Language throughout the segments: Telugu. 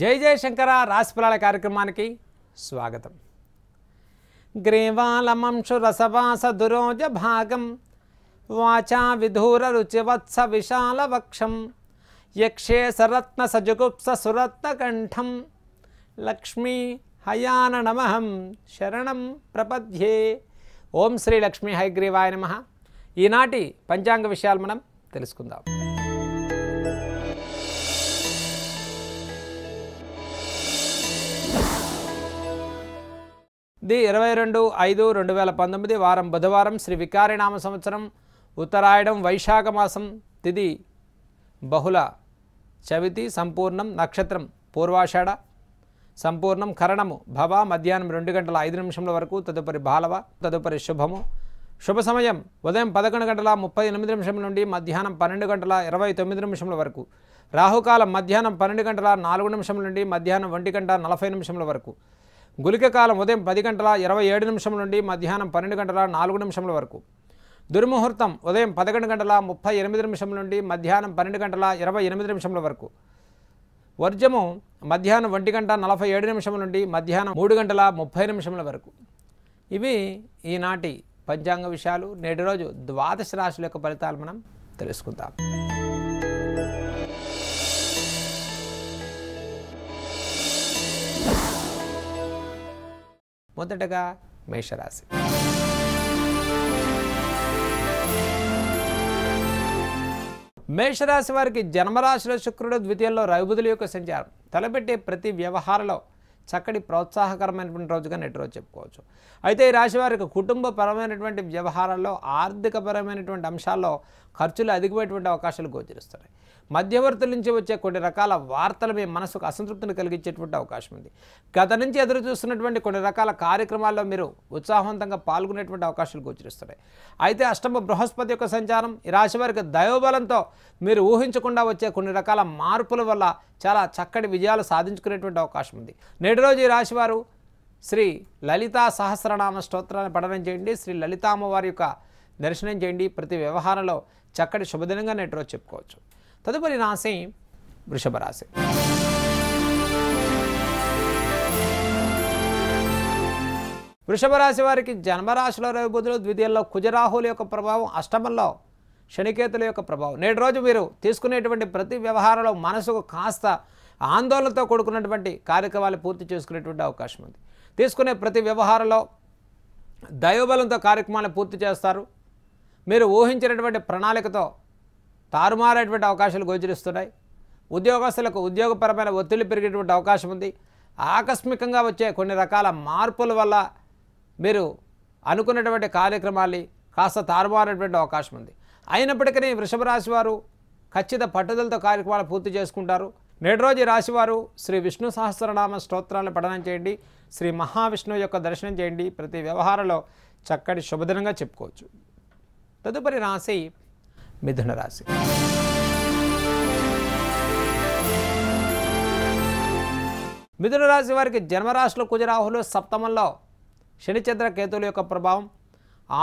జై జయశంకర రాశిఫలాల కార్యక్రమానికి స్వాగతం గ్రీవాలమంశు రసవాస దురోజ భాగం వాచా విధూర రుచివత్స విశాల వక్షం యక్షే సరత్న సజుగుప్స సురత్న కంఠం లక్ష్మీ హయాన నమహం శరణం ప్రపద్యే ఓం శ్రీ లక్ష్మీ హైగ్రీవాయ నమ ఈనాటి పంచాంగ విషయాలు మనం తెలుసుకుందాం ది ఇరవై రెండు ఐదు రెండు వేల పంతొమ్మిది వారం బుధవారం శ్రీ వికారినామ సంవత్సరం ఉత్తరాయణం వైశాఖ మాసం తిది బహుళ చవితి సంపూర్ణం నక్షత్రం పూర్వాషాఢ సంపూర్ణం కరణము భవ మధ్యాహ్నం రెండు గంటల ఐదు నిమిషముల వరకు తదుపరి బాలవ తదుపరి శుభము శుభ సమయం ఉదయం పదకొండు గంటల ముప్పై ఎనిమిది నిమిషం నుండి మధ్యాహ్నం పన్నెండు గంటల ఇరవై తొమ్మిది నిమిషముల వరకు రాహుకాలం మధ్యాహ్నం పన్నెండు గంటల నాలుగు నిమిషం నుండి మధ్యాహ్నం ఒంటి గంట నలభై నిమిషముల వరకు గులిక కాలం ఉదయం పది గంటల ఇరవై ఏడు నిమిషం నుండి మధ్యాహ్నం పన్నెండు గంటల నాలుగు నిమిషముల వరకు దుర్ముహూర్తం ఉదయం పదకొండు గంటల ముప్పై ఎనిమిది నిమిషం నుండి మధ్యాహ్నం పన్నెండు గంటల ఇరవై ఎనిమిది నిమిషముల వరకు వర్జము మధ్యాహ్నం ఒంటి గంట నలభై ఏడు నిమిషం నుండి మధ్యాహ్నం మూడు గంటల ముప్పై నిమిషముల వరకు ఇవి ఈనాటి పంచాంగ విషయాలు నేటి రోజు ద్వాదశ రాశుల యొక్క ఫలితాలు మనం తెలుసుకుందాం మొదటగా మేషరాశి మేషరాశి వారికి జన్మరాశిలో శుక్రుడు ద్వితీయంలో రవిబుధుల యొక్క సంచారం తలపెట్టే ప్రతి వ్యవహారంలో చక్కటి ప్రోత్సాహకరమైనటువంటి రోజుగా నెట్ రోజు చెప్పుకోవచ్చు అయితే ఈ రాశి వారికి కుటుంబ పరమైనటువంటి వ్యవహారాల్లో ఆర్థికపరమైనటువంటి అంశాల్లో ఖర్చులు అధికమైనటువంటి అవకాశాలు గోచరిస్తున్నాయి మధ్యవర్తుల నుంచి వచ్చే కొన్ని రకాల వార్తలు మీ మనసుకు అసంతృప్తిని కలిగించేటువంటి అవకాశం ఉంది గత నుంచి ఎదురు చూస్తున్నటువంటి కొన్ని రకాల కార్యక్రమాల్లో మీరు ఉత్సాహవంతంగా పాల్గొనేటువంటి అవకాశాలు గోచరిస్తున్నాయి అయితే అష్టమ బృహస్పతి యొక్క సంచారం ఈ రాశి వారికి దైవబలంతో మీరు ఊహించకుండా వచ్చే కొన్ని రకాల మార్పుల వల్ల చాలా చక్కటి విజయాలు సాధించుకునేటువంటి అవకాశం ఉంది నేటి రోజు ఈ రాశివారు శ్రీ లలితా సహస్రనామ స్తోత్రాన్ని పఠనం చేయండి శ్రీ లలితామ్మవారి యొక్క దర్శనం చేయండి ప్రతి వ్యవహారంలో చక్కటి శుభదినంగా నేటి రోజు చెప్పుకోవచ్చు తదుపరి రాశి వృషభ రాశి వృషభ రాశి వారికి జన్మరాశిలో రవి బుద్ధులు ద్వితీయంలో కుజరాహుల యొక్క ప్రభావం అష్టమంలో శనికేతుల యొక్క ప్రభావం నేటి రోజు మీరు తీసుకునేటువంటి ప్రతి వ్యవహారంలో మనసుకు కాస్త ఆందోళనతో కూడుకున్నటువంటి కార్యక్రమాలు పూర్తి చేసుకునేటువంటి అవకాశం ఉంది తీసుకునే ప్రతి వ్యవహారంలో దైవబలంతో కార్యక్రమాలు పూర్తి చేస్తారు మీరు ఊహించినటువంటి ప్రణాళికతో తారుమారైనటువంటి అవకాశాలు గోచరిస్తున్నాయి ఉద్యోగస్తులకు ఉద్యోగపరమైన ఒత్తిడి పెరిగేటువంటి అవకాశం ఉంది ఆకస్మికంగా వచ్చే కొన్ని రకాల మార్పుల వల్ల మీరు అనుకున్నటువంటి కార్యక్రమాలు కాస్త తారుమారేటువంటి అవకాశం ఉంది అయినప్పటికీ వృషభ రాశి వారు ఖచ్చిత పట్టుదలతో కార్యక్రమాలు పూర్తి చేసుకుంటారు నేడు రోజు రాశివారు శ్రీ విష్ణు సహస్రనామ స్తోత్రాలను పఠనం చేయండి శ్రీ మహావిష్ణువు యొక్క దర్శనం చేయండి ప్రతి వ్యవహారంలో చక్కటి శుభదినంగా చెప్పుకోవచ్చు తదుపరి రాశి మిథున రాశి మిథున రాశి వారికి జన్మరాశిలో కుజరాహులు సప్తమంలో శనిచంద్ర కేతువుల యొక్క ప్రభావం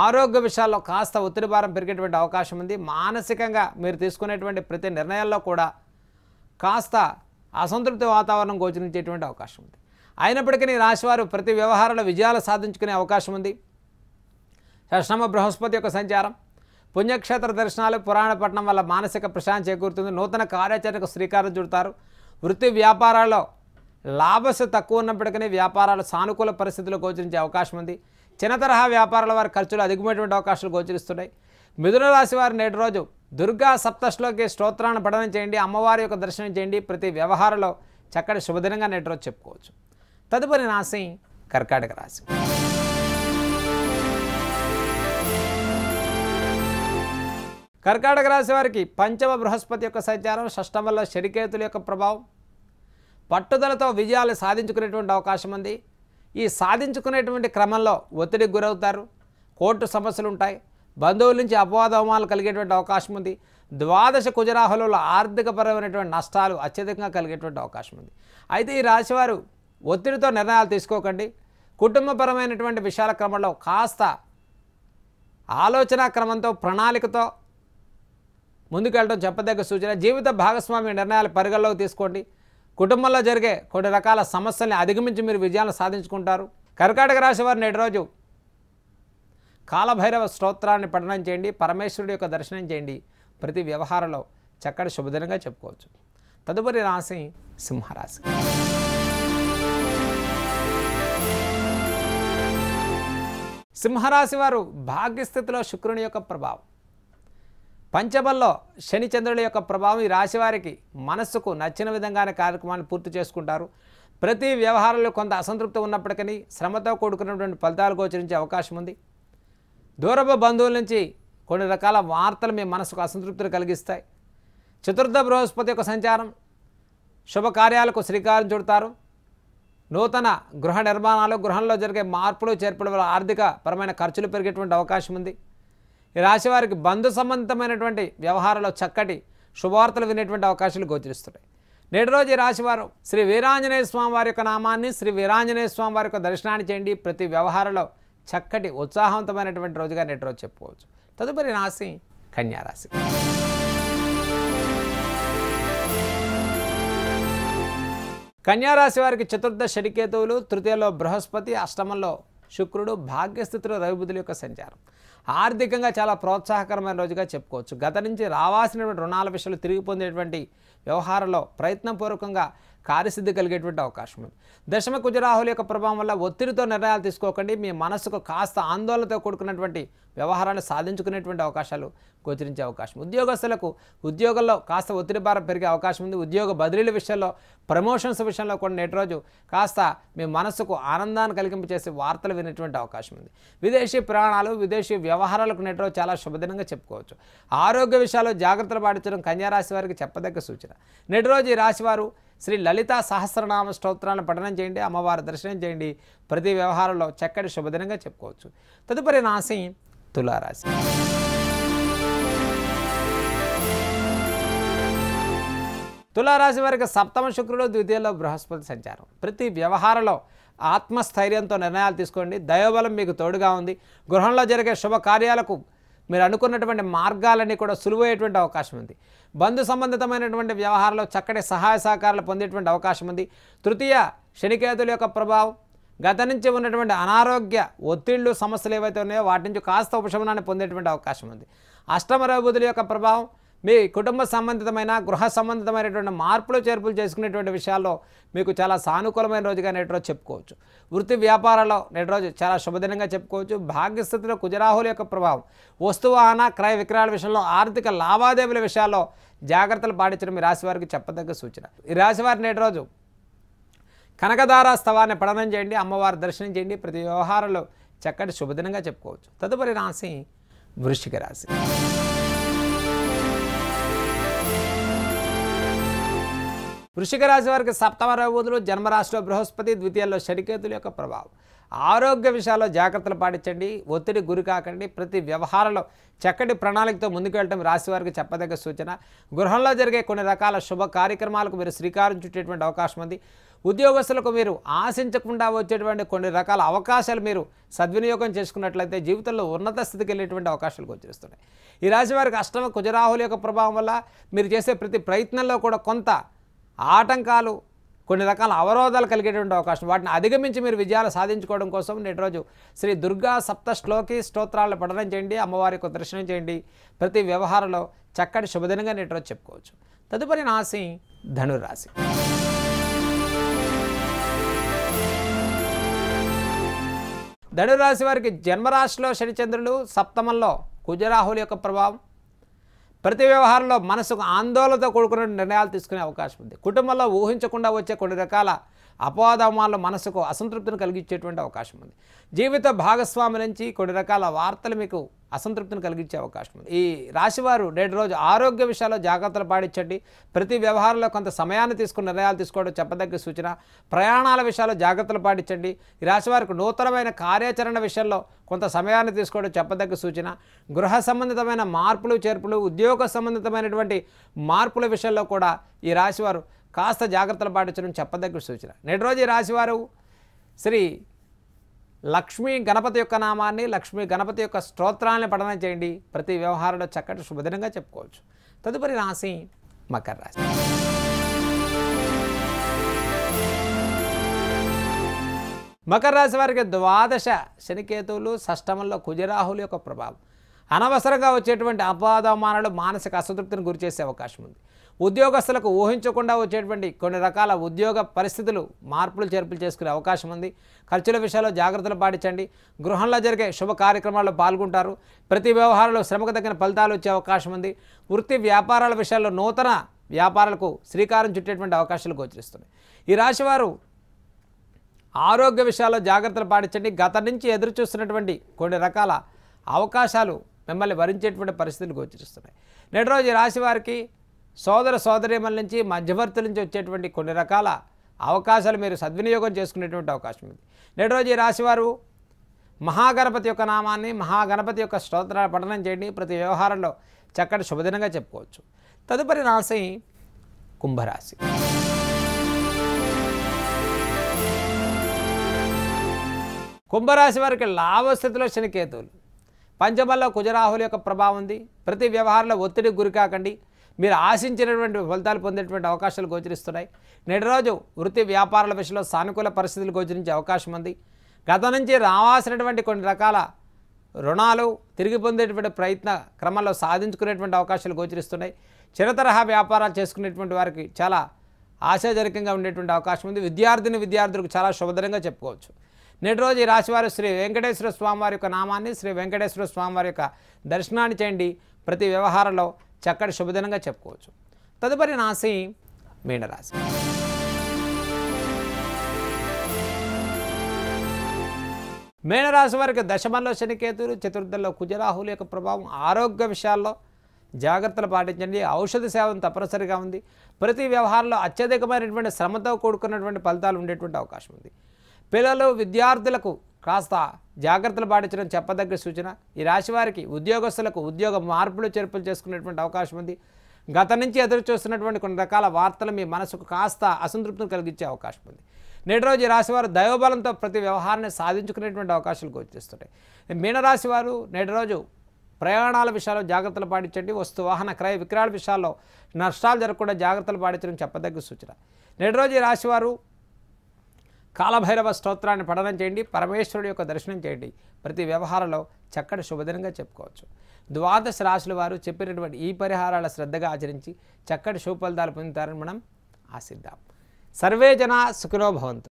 ఆరోగ్య విషయాల్లో కాస్త ఒత్తిడి భారం పెరిగేటువంటి అవకాశం ఉంది మానసికంగా మీరు తీసుకునేటువంటి ప్రతి నిర్ణయాల్లో కూడా కాస్త అసంతృప్తి వాతావరణం గోచరించేటువంటి అవకాశం ఉంది అయినప్పటికీ రాశివారు ప్రతి వ్యవహారాల విజయాలు సాధించుకునే అవకాశం ఉంది షష్ణమ బృహస్పతి యొక్క సంచారం పుణ్యక్షేత్ర దర్శనాలు పురాణ పట్టణం వల్ల మానసిక ప్రశాంతి చేకూరుతుంది నూతన కార్యాచరణకు శ్రీకారం చుడతారు వృత్తి వ్యాపారాల్లో లాభస్ తక్కువ ఉన్నప్పటికీ వ్యాపారాలు సానుకూల పరిస్థితులు గోచరించే అవకాశం ఉంది చిన్న తరహా వ్యాపారాల వారి ఖర్చులు అధికమైనటువంటి అవకాశాలు గోచరిస్తున్నాయి మిథున రాశి వారి నేటి రోజు దుర్గా సప్తశ్లోకి స్తోత్రాన్ని పఠనం చేయండి అమ్మవారి యొక్క దర్శనం చేయండి ప్రతి వ్యవహారంలో చక్కటి శుభదినంగా నేటి రోజు చెప్పుకోవచ్చు తదుపరి నాశి కర్కాటక రాశి కర్కాటక రాశి వారికి పంచమ బృహస్పతి యొక్క సంచారం షష్టం వల్ల శరికేతుల యొక్క ప్రభావం పట్టుదలతో విజయాలు సాధించుకునేటువంటి అవకాశం ఉంది ఈ సాధించుకునేటువంటి క్రమంలో ఒత్తిడికి గురవుతారు కోర్టు సమస్యలు ఉంటాయి బంధువుల నుంచి అపవాద అవమానాలు కలిగేటువంటి అవకాశం ఉంది ద్వాదశ కుజరాహులలో ఆర్థికపరమైనటువంటి నష్టాలు అత్యధికంగా కలిగేటువంటి అవకాశం ఉంది అయితే ఈ రాశివారు ఒత్తిడితో నిర్ణయాలు తీసుకోకండి కుటుంబపరమైనటువంటి విషయాల క్రమంలో కాస్త ఆలోచన క్రమంతో ప్రణాళికతో ముందుకెళ్ళడం చెప్పదగ్గ సూచన జీవిత భాగస్వామి నిర్ణయాలు పరిగణలోకి తీసుకోండి కుటుంబంలో జరిగే కొన్ని రకాల సమస్యల్ని అధిగమించి మీరు విజయాలను సాధించుకుంటారు కర్కాటక రాశి వారు నేటి రోజు కాలభైరవ స్తోత్రాన్ని పఠనం చేయండి పరమేశ్వరుడి యొక్క దర్శనం చేయండి ప్రతి వ్యవహారంలో చక్కటి శుభదినంగా చెప్పుకోవచ్చు తదుపరి రాశి సింహరాశి సింహరాశి వారు భాగ్యస్థితిలో శుక్రుని యొక్క ప్రభావం పంచమంలో శనిచంద్రుల యొక్క ప్రభావం ఈ రాశివారికి మనస్సుకు నచ్చిన విధంగానే కార్యక్రమాన్ని పూర్తి చేసుకుంటారు ప్రతి వ్యవహారంలో కొంత అసంతృప్తి ఉన్నప్పటికీ శ్రమతో కూడుకున్నటువంటి ఫలితాలు గోచరించే అవకాశం ఉంది దూరపు బంధువుల నుంచి కొన్ని రకాల వార్తలు మీ మనసుకు అసంతృప్తిని కలిగిస్తాయి చతుర్థ బృహస్పతి యొక్క సంచారం శుభకార్యాలకు శ్రీకారం చుడతారు నూతన గృహ నిర్మాణాలు గృహంలో జరిగే మార్పులు చేర్పుల వల్ల ఆర్థిక పరమైన ఖర్చులు పెరిగేటువంటి అవకాశం ఉంది ఈ రాశి వారికి బంధు సంబంధమైనటువంటి వ్యవహారంలో చక్కటి శుభవార్తలు వినేటువంటి అవకాశాలు గోచరిస్తున్నాయి నేటి రోజు ఈ రాశివారు శ్రీ వీరాంజనేయ స్వామి వారి యొక్క నామాన్ని శ్రీ వీరాంజనేయ స్వామి వారి యొక్క దర్శనాన్ని చేయండి ప్రతి వ్యవహారంలో చక్కటి ఉత్సాహవంతమైనటువంటి రోజుగా నేటి రోజు చెప్పుకోవచ్చు తదుపరి రాశి కన్యారాశి కన్యారాశి వారికి చతుర్థ శనికేతువులు తృతీయలో బృహస్పతి అష్టమంలో శుక్రుడు భాగ్యస్థితిలో రవిబుధుల యొక్క సంచారం ఆర్థికంగా చాలా ప్రోత్సాహకరమైన రోజుగా చెప్పుకోవచ్చు గత నుంచి రావాల్సినటువంటి రుణాల విషయంలో తిరిగి పొందేటువంటి వ్యవహారంలో ప్రయత్నపూర్వకంగా కార్యసిద్ధి కలిగేటువంటి అవకాశం ఉంది దశమ కుజరాహుల యొక్క ప్రభావం వల్ల ఒత్తిడితో నిర్ణయాలు తీసుకోకండి మీ మనసుకు కాస్త ఆందోళనతో కూడుకున్నటువంటి వ్యవహారాన్ని సాధించుకునేటువంటి అవకాశాలు గోచరించే అవకాశం ఉద్యోగస్తులకు ఉద్యోగంలో కాస్త ఒత్తిడి భారం పెరిగే అవకాశం ఉంది ఉద్యోగ బదిలీల విషయంలో ప్రమోషన్స్ విషయంలో కూడా నేటి రోజు కాస్త మీ మనసుకు ఆనందాన్ని కలిగింపచేసే వార్తలు వినేటువంటి అవకాశం ఉంది విదేశీ ప్రయాణాలు విదేశీ వ్యవహారాలకు నేటి రోజు చాలా శుభదినంగా చెప్పుకోవచ్చు ఆరోగ్య విషయాల్లో జాగ్రత్తలు పాటించడం కన్యారాశి వారికి చెప్పదగ్గ సూచన నేటి రోజు ఈ రాశివారు శ్రీ లలిత సహస్రనామ స్తోత్రాన్ని పఠనం చేయండి అమ్మవారి దర్శనం చేయండి ప్రతి వ్యవహారంలో చక్కటి శుభదినంగా చెప్పుకోవచ్చు తదుపరి రాశి తులారాశి తులారాశి వారికి సప్తమ శుక్రుడు ద్వితీయలో బృహస్పతి సంచారం ప్రతి వ్యవహారంలో ఆత్మస్థైర్యంతో నిర్ణయాలు తీసుకోండి దయోబలం మీకు తోడుగా ఉంది గృహంలో జరిగే శుభకార్యాలకు మీరు అనుకున్నటువంటి మార్గాలన్నీ కూడా సులువయ్యేటువంటి అవకాశం ఉంది బంధు సంబంధితమైనటువంటి వ్యవహారంలో చక్కటి సహాయ సహకారాలు పొందేటువంటి అవకాశం ఉంది తృతీయ శనికేతుల యొక్క ప్రభావం గత నుంచి ఉన్నటువంటి అనారోగ్య ఒత్తిళ్లు సమస్యలు ఏవైతే ఉన్నాయో వాటి నుంచి కాస్త ఉపశమనాన్ని పొందేటువంటి అవకాశం ఉంది అష్టమ రవిబుధుల యొక్క ప్రభావం మీ కుటుంబ సంబంధితమైన గృహ సంబంధితమైనటువంటి మార్పులు చేర్పులు చేసుకునేటువంటి విషయాల్లో మీకు చాలా సానుకూలమైన రోజుగా నేటి రోజు చెప్పుకోవచ్చు వృత్తి వ్యాపారాల్లో నేటి రోజు చాలా శుభదినంగా చెప్పుకోవచ్చు భాగ్యస్థితిలో కుజరాహుల యొక్క ప్రభావం వస్తు వాహన క్రయ విక్రయాల విషయంలో ఆర్థిక లావాదేవీల విషయాల్లో జాగ్రత్తలు పాటించడం ఈ రాశివారికి చెప్పదగ్గ సూచన ఈ రాశివారి నేటి రోజు కనకదార స్థవాన్ని పఠనం చేయండి అమ్మవారి దర్శనం చేయండి ప్రతి వ్యవహారంలో చక్కటి శుభదినంగా చెప్పుకోవచ్చు తదుపరి రాశి వృశ్చిక రాశి వృషిక రాశి వారికి సప్తమ రోజులు జన్మరాశిలో బృహస్పతి ద్వితీయంలో షడికేతుల యొక్క ప్రభావం ఆరోగ్య విషయాల్లో జాగ్రత్తలు పాటించండి ఒత్తిడి గురి కాకండి ప్రతి వ్యవహారంలో చక్కటి ప్రణాళికతో ముందుకు వెళ్ళడం రాశి వారికి చెప్పదగ్గ సూచన గృహంలో జరిగే కొన్ని రకాల శుభ కార్యక్రమాలకు మీరు శ్రీకారం చుట్టేటువంటి అవకాశం ఉంది ఉద్యోగస్తులకు మీరు ఆశించకుండా వచ్చేటువంటి కొన్ని రకాల అవకాశాలు మీరు సద్వినియోగం చేసుకున్నట్లయితే జీవితంలో ఉన్నత స్థితికి వెళ్ళేటువంటి అవకాశాలు గోచరిస్తున్నాయి ఈ రాశి వారికి అష్టమ కుజరాహుల యొక్క ప్రభావం వల్ల మీరు చేసే ప్రతి ప్రయత్నంలో కూడా కొంత ఆటంకాలు కొన్ని రకాల అవరోధాలు కలిగేటువంటి అవకాశం వాటిని అధిగమించి మీరు విజయాలు సాధించుకోవడం కోసం నేటి రోజు శ్రీ దుర్గా సప్త శ్లోకి స్తోత్రాలను పఠనం చేయండి అమ్మవారి యొక్క దర్శనం చేయండి ప్రతి వ్యవహారంలో చక్కటి శుభదినంగా నేటి రోజు చెప్పుకోవచ్చు తదుపరి నాసి ధనురాశి ధనురాశి వారికి జన్మరాశిలో శనిచంద్రులు సప్తమంలో కుజరాహుల యొక్క ప్రభావం ప్రతి వ్యవహారంలో మనసుకు ఆందోళనతో కూడుకున్న నిర్ణయాలు తీసుకునే అవకాశం ఉంది కుటుంబంలో ఊహించకుండా వచ్చే కొన్ని రకాల అపవాదమాలు మనసుకు అసంతృప్తిని కలిగించేటువంటి అవకాశం ఉంది జీవిత భాగస్వామి నుంచి కొన్ని రకాల వార్తలు మీకు అసంతృప్తిని కలిగించే అవకాశం ఉంది ఈ రాశివారు నేటి రోజు ఆరోగ్య విషయాల్లో జాగ్రత్తలు పాటించండి ప్రతి వ్యవహారంలో కొంత సమయాన్ని తీసుకుని నిర్ణయాలు తీసుకోవడం చెప్పదగ్గ సూచన ప్రయాణాల విషయాల్లో జాగ్రత్తలు పాటించండి ఈ రాశివారికి నూతనమైన కార్యాచరణ విషయంలో కొంత సమయాన్ని తీసుకోవడం చెప్పదగ్గ సూచన గృహ సంబంధితమైన మార్పులు చేర్పులు ఉద్యోగ సంబంధితమైనటువంటి మార్పుల విషయంలో కూడా ఈ రాశివారు కాస్త జాగ్రత్తలు పాటించడం చెప్పదగ్గ సూచన నేటి రోజు ఈ రాశివారు శ్రీ లక్ష్మీ గణపతి యొక్క నామాన్ని లక్ష్మీ గణపతి యొక్క స్తోత్రాన్ని పఠనం చేయండి ప్రతి వ్యవహారంలో చక్కటి శుభదినంగా చెప్పుకోవచ్చు తదుపరి రాశి మకర రాశి మకర రాశి వారికి ద్వాదశ శనికేతువులు షష్టమంలో కుజరాహుల యొక్క ప్రభావం అనవసరంగా వచ్చేటువంటి అపాదమానాలు మానసిక అసంతృప్తిని గురిచేసే అవకాశం ఉంది ఉద్యోగస్తులకు ఊహించకుండా వచ్చేటువంటి కొన్ని రకాల ఉద్యోగ పరిస్థితులు మార్పులు చేర్పులు చేసుకునే అవకాశం ఉంది ఖర్చుల విషయాల్లో జాగ్రత్తలు పాటించండి గృహంలో జరిగే శుభ కార్యక్రమాల్లో పాల్గొంటారు ప్రతి వ్యవహారంలో శ్రమకు తగ్గిన ఫలితాలు వచ్చే అవకాశం ఉంది వృత్తి వ్యాపారాల విషయాల్లో నూతన వ్యాపారాలకు శ్రీకారం చుట్టేటువంటి అవకాశాలు గోచరిస్తున్నాయి ఈ రాశివారు ఆరోగ్య విషయాల్లో జాగ్రత్తలు పాటించండి గత నుంచి ఎదురు చూస్తున్నటువంటి కొన్ని రకాల అవకాశాలు మిమ్మల్ని వరించేటువంటి పరిస్థితులు గోచరిస్తున్నాయి నేటి రోజు రాశి వారికి సోదర సోదరిమల నుంచి మధ్యవర్తుల నుంచి వచ్చేటువంటి కొన్ని రకాల అవకాశాలు మీరు సద్వినియోగం చేసుకునేటువంటి అవకాశం ఉంది నేటి రోజు ఈ రాశివారు మహాగణపతి యొక్క నామాన్ని మహాగణపతి యొక్క స్తోత్ర పఠనం చేయండి ప్రతి వ్యవహారంలో చక్కటి శుభదినంగా చెప్పుకోవచ్చు తదుపరి రాశి కుంభరాశి కుంభరాశి వారికి లాభస్థితిలో శనికేతువులు పంచమల్లో కుజరాహుల యొక్క ప్రభావం ఉంది ప్రతి వ్యవహారంలో ఒత్తిడికి గురికాకండి మీరు ఆశించినటువంటి ఫలితాలు పొందేటువంటి అవకాశాలు గోచరిస్తున్నాయి నేటి రోజు వృత్తి వ్యాపారాల విషయంలో సానుకూల పరిస్థితులు గోచరించే అవకాశం ఉంది గత నుంచి రావాల్సినటువంటి కొన్ని రకాల రుణాలు తిరిగి పొందేటువంటి ప్రయత్న క్రమంలో సాధించుకునేటువంటి అవకాశాలు గోచరిస్తున్నాయి చిరతరహా వ్యాపారాలు చేసుకునేటువంటి వారికి చాలా ఆశాజనకంగా ఉండేటువంటి అవకాశం ఉంది విద్యార్థిని విద్యార్థులకు చాలా శుభదరంగా చెప్పుకోవచ్చు నేటి రోజు ఈ రాశివారు శ్రీ వెంకటేశ్వర స్వామివారి యొక్క నామాన్ని శ్రీ వెంకటేశ్వర స్వామివారి యొక్క దర్శనాన్ని చేయండి ప్రతి వ్యవహారంలో చక్కటి శుభదినంగా చెప్పుకోవచ్చు తదుపరి రాశి మీనరాశి మీనరాశి వారికి దశమంలో శనికేతులు చతుర్థంలో కుజరాహుల యొక్క ప్రభావం ఆరోగ్య విషయాల్లో జాగ్రత్తలు పాటించండి ఔషధ సేవను తప్పనిసరిగా ఉంది ప్రతి వ్యవహారంలో అత్యధికమైనటువంటి శ్రమతో కూడుకున్నటువంటి ఫలితాలు ఉండేటువంటి అవకాశం ఉంది పిల్లలు విద్యార్థులకు కాస్త జాగ్రత్తలు పాటించడం చెప్పదగ్గ సూచన ఈ రాశి వారికి ఉద్యోగస్తులకు ఉద్యోగ మార్పులు చేర్పులు చేసుకునేటువంటి అవకాశం ఉంది గత నుంచి ఎదురు చూస్తున్నటువంటి కొన్ని రకాల వార్తలు మీ మనసుకు కాస్త అసంతృప్తిని కలిగించే అవకాశం ఉంది నేటి రోజు రాశివారు దైవబలంతో ప్రతి వ్యవహారాన్ని సాధించుకునేటువంటి అవకాశాలు గోచరిస్తుంటాయి మీనరాశి వారు నేటి రోజు ప్రయాణాల విషయాల్లో జాగ్రత్తలు పాటించండి వస్తు వాహన క్రయ విక్రయాల విషయాల్లో నష్టాలు జరగకుండా జాగ్రత్తలు పాటించడం చెప్పదగ్గ సూచన నేటి రోజు రాశివారు కాలభైరవ స్తోత్రాన్ని పఠనం చేయండి పరమేశ్వరుడి యొక్క దర్శనం చేయండి ప్రతి వ్యవహారంలో చక్కటి శుభదినంగా చెప్పుకోవచ్చు ద్వాదశ రాశుల వారు చెప్పినటువంటి ఈ పరిహారాల శ్రద్ధగా ఆచరించి చక్కటి శుభ ఫలితాలు పొందుతారని మనం ఆశిద్దాం సర్వే జన సుఖినో భవంతు